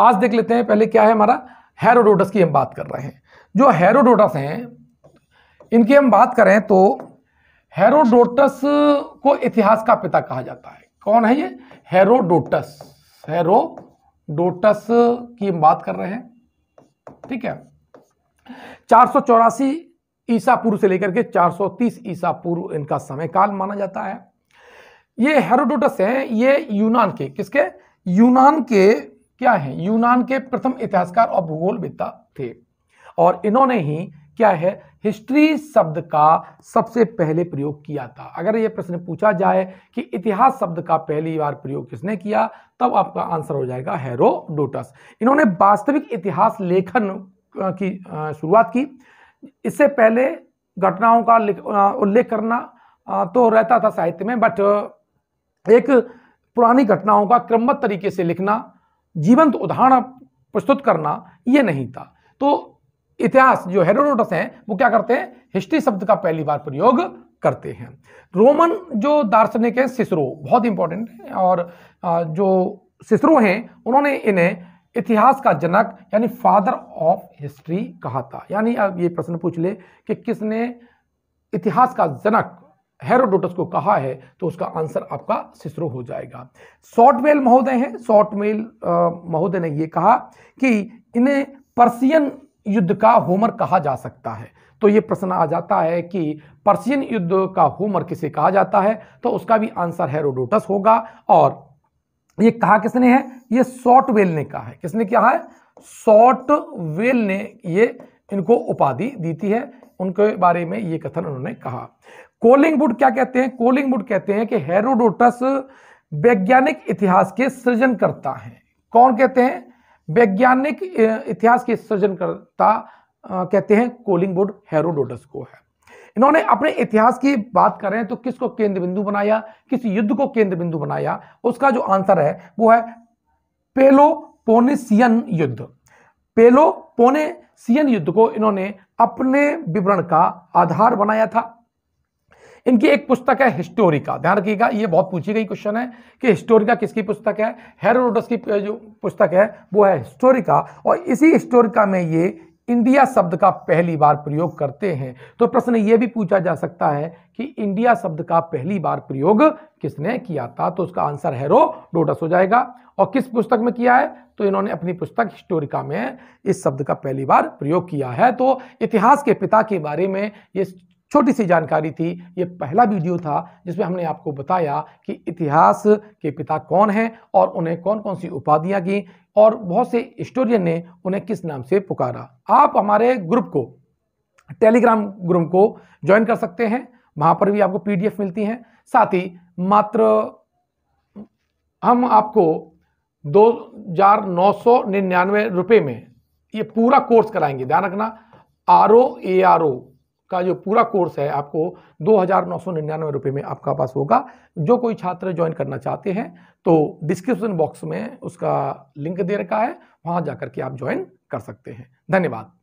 आज देख लेते हैं पहले क्या है हमारा हेरोडोटस की हम बात कर रहे हैं जो हेरोडोटस हैं इनकी हम बात करें तो हेरोडोटस को इतिहास का पिता कहा जाता है कौन है ये हेरोडोटस हेरोडोटस की हम बात कर रहे हैं ठीक है चार ईसा पूर्व से लेकर के 430 ईसा पूर्व इनका समय काल माना जाता है ये हेरोडोटस हैं ये यूनान के किसके यूनान के क्या है यूनान के प्रथम इतिहासकार और भूगोल थे और इन्होंने ही क्या है हिस्ट्री शब्द का सबसे पहले प्रयोग किया था अगर यह प्रश्न पूछा जाए कि इतिहास शब्द का पहली बार प्रयोग किसने किया तब आपका आंसर हो जाएगा हेरोडोटस इन्होंने वास्तविक इतिहास लेखन की शुरुआत की इससे पहले घटनाओं का उल्लेख करना तो रहता था साहित्य में बट एक पुरानी घटनाओं का क्रमबद्ध तरीके से लिखना जीवंत उदाहरण प्रस्तुत करना ये नहीं था तो इतिहास जो हेरोडोटस हैं वो क्या करते हैं हिस्ट्री शब्द का पहली बार प्रयोग करते हैं रोमन जो दार्शनिक है सिसरो बहुत इंपॉर्टेंट है और जो सिसरो हैं उन्होंने इन्हें इतिहास का जनक यानी फादर ऑफ हिस्ट्री कहा था यानी अब ये प्रश्न पूछ ले कि किसने इतिहास का जनक हेरोडोटस को कहा है तो उसका आंसर आपका सिसरो हो जाएगा सॉटवेल महोदय हैं सॉटवेल महोदय ने ये कहा कि इन्हें पर्सियन युद्ध का होमर कहा जा सकता है तो ये प्रश्न आ जाता है कि पर्सियन युद्ध का होमर किसे कहा जाता है तो उसका भी आंसर हेरोडोटस होगा और ये कहा किसने है ये सॉटवेल ने कहा है किसने कहा है सॉटवेल ने ये इनको उपाधि दी थी है उनके बारे में ये कथन उन्होंने कहा कोलिंग बुड क्या कहते हैं कोलिंग बुड कहते हैं कि हेरोडोटस वैज्ञानिक इतिहास के सृजनकर्ता है कौन कहते हैं वैज्ञानिक इतिहास के सृजनकर्ता कहते हैं कोलिंग बुड हेरोडोटस को है इन्होंने अपने इतिहास की बात करें तो किसको केंद्र बिंदु बनाया किस युद्ध को केंद्र बिंदु बनाया उसका जो आंसर है वो है पेलोपोनेसियन युद्ध पेलोपोनेसियन युद्ध को इन्होंने अपने विवरण का आधार बनाया था इनकी एक पुस्तक है हिस्टोरिका ध्यान रखिएगा ये बहुत पूछी गई क्वेश्चन है कि हिस्टोरिका किसकी पुस्तक है हेरोडस की जो पुस्तक है वो है हिस्टोरिका और इसी हिस्टोरिका में ये इंडिया शब्द का पहली बार प्रयोग करते हैं तो प्रश्न ये भी पूछा जा सकता है कि इंडिया शब्द का पहली बार प्रयोग किसने किया था तो उसका आंसर हेरोडोटस हो जाएगा और किस पुस्तक में किया है तो इन्होंने अपनी पुस्तक हिस्टोरिका में इस शब्द का पहली बार प्रयोग किया है तो इतिहास के पिता के बारे में ये छोटी सी जानकारी थी ये पहला वीडियो था जिसमें हमने आपको बताया कि इतिहास के पिता कौन हैं और उन्हें कौन कौन सी उपाधियाँ की और बहुत से हिस्टोरियन ने उन्हें किस नाम से पुकारा आप हमारे ग्रुप को टेलीग्राम ग्रुप को ज्वाइन कर सकते हैं वहाँ पर भी आपको पी मिलती हैं साथ ही मात्र हम आपको दो हजार नौ सौ निन्यानवे रुपये में ये पूरा कोर्स कराएंगे ध्यान रखना R O A R O का जो पूरा कोर्स है आपको दो हज़ार नौ सौ निन्यानवे रुपये में आपका पास होगा जो कोई छात्र ज्वाइन करना चाहते हैं तो डिस्क्रिप्शन बॉक्स में उसका लिंक दे रखा है वहाँ जा के आप ज्वाइन कर सकते हैं धन्यवाद